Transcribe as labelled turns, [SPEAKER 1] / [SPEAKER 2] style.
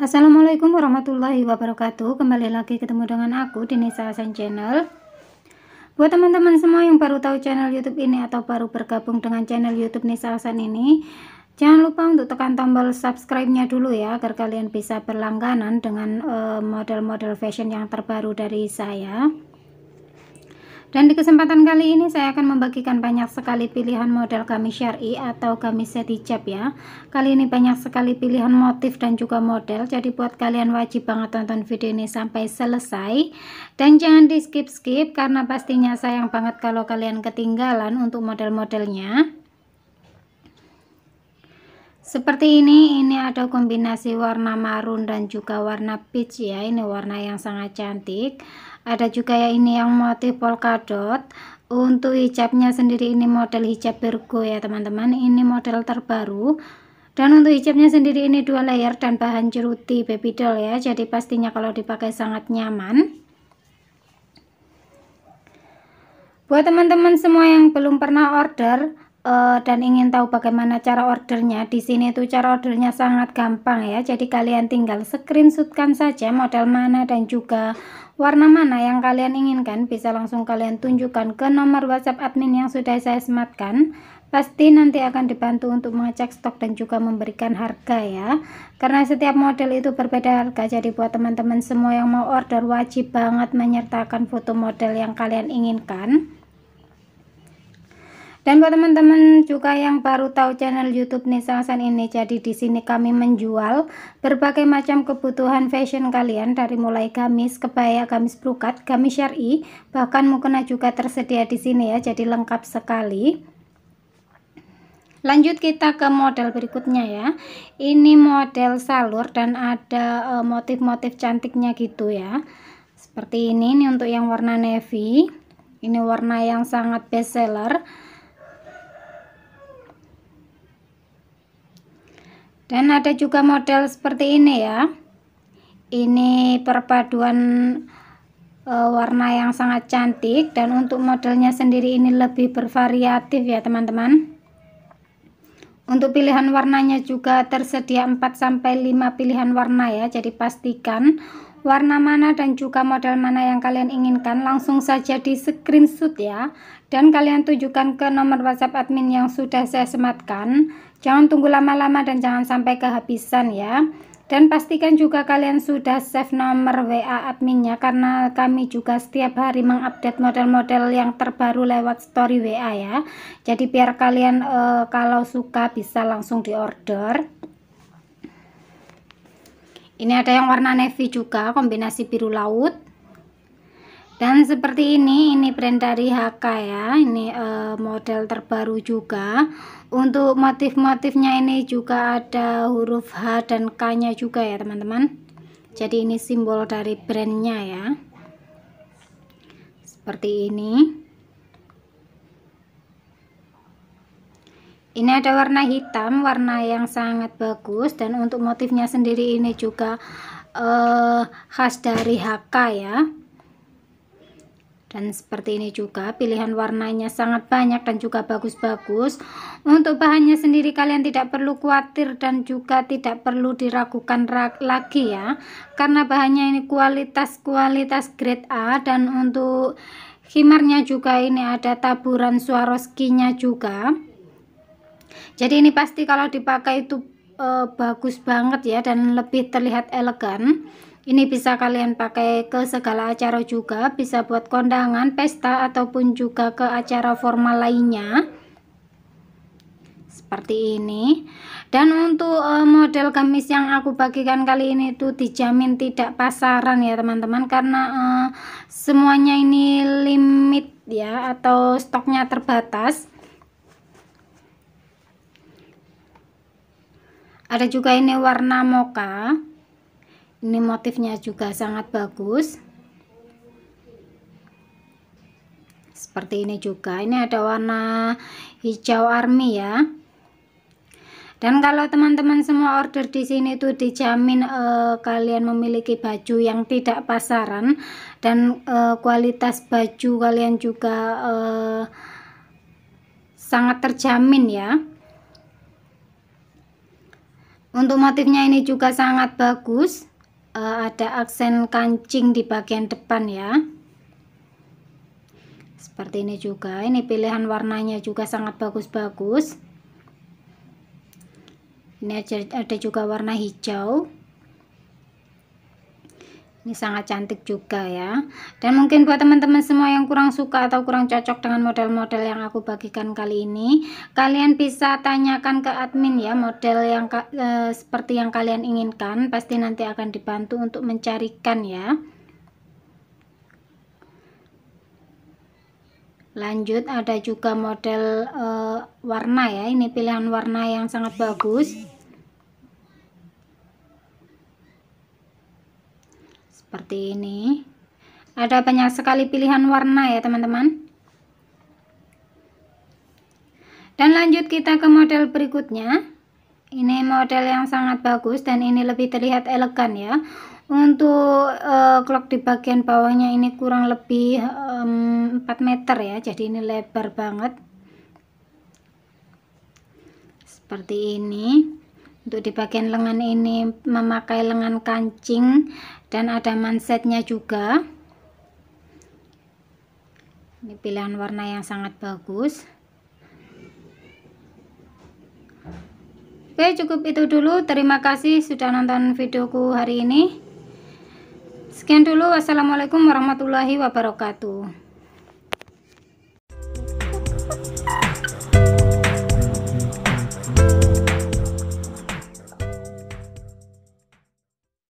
[SPEAKER 1] Assalamualaikum warahmatullahi wabarakatuh Kembali lagi ketemu dengan aku di Nisa Hasan Channel Buat teman-teman semua yang baru tahu channel youtube ini Atau baru bergabung dengan channel youtube Nisa Hasan ini Jangan lupa untuk tekan tombol subscribe-nya dulu ya agar kalian bisa berlangganan dengan eh, model-model uh, fashion yang terbaru dari saya. Dan di kesempatan kali ini saya akan membagikan banyak sekali pilihan model gamis syari atau gamis set hijab ya. Kali ini banyak sekali pilihan motif dan juga model. Jadi buat kalian wajib banget tonton video ini sampai selesai. Dan jangan di skip-skip karena pastinya sayang banget kalau kalian ketinggalan untuk model-modelnya seperti ini ini ada kombinasi warna marun dan juga warna peach ya ini warna yang sangat cantik ada juga ya ini yang motif polkadot untuk hijabnya sendiri ini model hijab bergo ya teman-teman ini model terbaru dan untuk hijabnya sendiri ini dua layer dan bahan ceruti baby doll ya jadi pastinya kalau dipakai sangat nyaman buat teman-teman semua yang belum pernah order uh, dan ingin tahu bagaimana cara ordernya, di sini itu cara ordernya sangat gampang ya. Jadi kalian tinggal screenshotkan saja model mana dan juga warna mana yang kalian inginkan. Bisa langsung kalian tunjukkan ke nomor WhatsApp admin yang sudah saya sematkan. Pasti nanti akan dibantu untuk mengecek stok dan juga memberikan harga ya. Karena setiap model itu berbeda harga, jadi buat teman-teman semua yang mau order wajib banget menyertakan foto model yang kalian inginkan. Dan buat teman-teman juga yang baru tahu channel YouTube Nisa Hasan ini, jadi di sini kami menjual berbagai macam kebutuhan fashion kalian dari mulai gamis, kebaya, gamis brokat, gamis syari, bahkan mukena juga tersedia di sini ya, jadi lengkap sekali. Lanjut kita ke model berikutnya ya. Ini model salur dan ada e, motif-motif cantiknya gitu ya. Seperti ini, ini untuk yang warna navy. Ini warna yang sangat best seller dan ada juga model seperti ini ya ini perpaduan e, warna yang sangat cantik dan untuk modelnya sendiri ini lebih bervariatif ya teman-teman untuk pilihan warnanya juga tersedia 4-5 pilihan warna ya jadi pastikan warna mana dan juga model mana yang kalian inginkan langsung saja di screenshot ya dan kalian tunjukkan ke nomor whatsapp admin yang sudah saya sematkan Jangan tunggu lama-lama dan jangan sampai kehabisan ya. Dan pastikan juga kalian sudah save nomor WA adminnya karena kami juga setiap hari mengupdate model-model yang terbaru lewat story WA ya. Jadi biar kalian e, kalau suka bisa langsung di order. Ini ada yang warna navy juga kombinasi biru laut dan seperti ini ini brand dari HK ya ini uh, model terbaru juga untuk motif-motifnya ini juga ada huruf H dan K nya juga ya teman-teman jadi ini simbol dari brandnya ya seperti ini ini ada warna hitam warna yang sangat bagus dan untuk motifnya sendiri ini juga eh, khas dari HK ya dan seperti ini juga pilihan warnanya sangat banyak dan juga bagus-bagus untuk bahannya sendiri kalian tidak perlu khawatir dan juga tidak perlu diragukan lagi ya karena bahannya ini kualitas-kualitas grade A dan untuk himarnya juga ini ada taburan Swarovski-nya juga jadi ini pasti kalau dipakai itu e, bagus banget ya dan lebih terlihat elegan ini bisa kalian pakai ke segala acara juga, bisa buat kondangan, pesta, ataupun juga ke acara formal lainnya. Seperti ini. Dan untuk eh, model gamis yang aku bagikan kali ini itu dijamin tidak pasaran ya teman-teman, karena eh, semuanya ini limit ya, atau stoknya terbatas. ada juga ini warna mocha ini motifnya juga sangat bagus seperti ini juga ini ada warna hijau army ya dan kalau teman-teman semua order di sini itu dijamin eh, kalian memiliki baju yang tidak pasaran dan eh, kualitas baju kalian juga eh, sangat terjamin ya untuk motifnya ini juga sangat bagus uh, ada aksen kancing di bagian depan ya seperti ini juga ini pilihan warnanya juga sangat bagus-bagus ini ada juga warna hijau ini sangat cantik juga ya dan mungkin buat teman-teman semua yang kurang suka atau kurang cocok dengan model-model yang aku bagikan kali ini kalian bisa tanyakan ke admin ya model yang e, seperti yang kalian inginkan pasti nanti akan dibantu untuk mencarikan ya lanjut ada juga model e, warna ya ini pilihan warna yang sangat bagus seperti ini ada banyak sekali pilihan warna ya teman-teman dan lanjut kita ke model berikutnya ini model yang sangat bagus dan ini lebih terlihat elegan ya untuk uh, clock di bagian bawahnya ini kurang lebih um, 4 meter ya jadi ini lebar banget seperti ini untuk di bagian lengan ini memakai lengan kancing dan ada mansetnya juga ini pilihan warna yang sangat bagus oke cukup itu dulu terima kasih sudah nonton videoku hari ini sekian dulu wassalamualaikum warahmatullahi wabarakatuh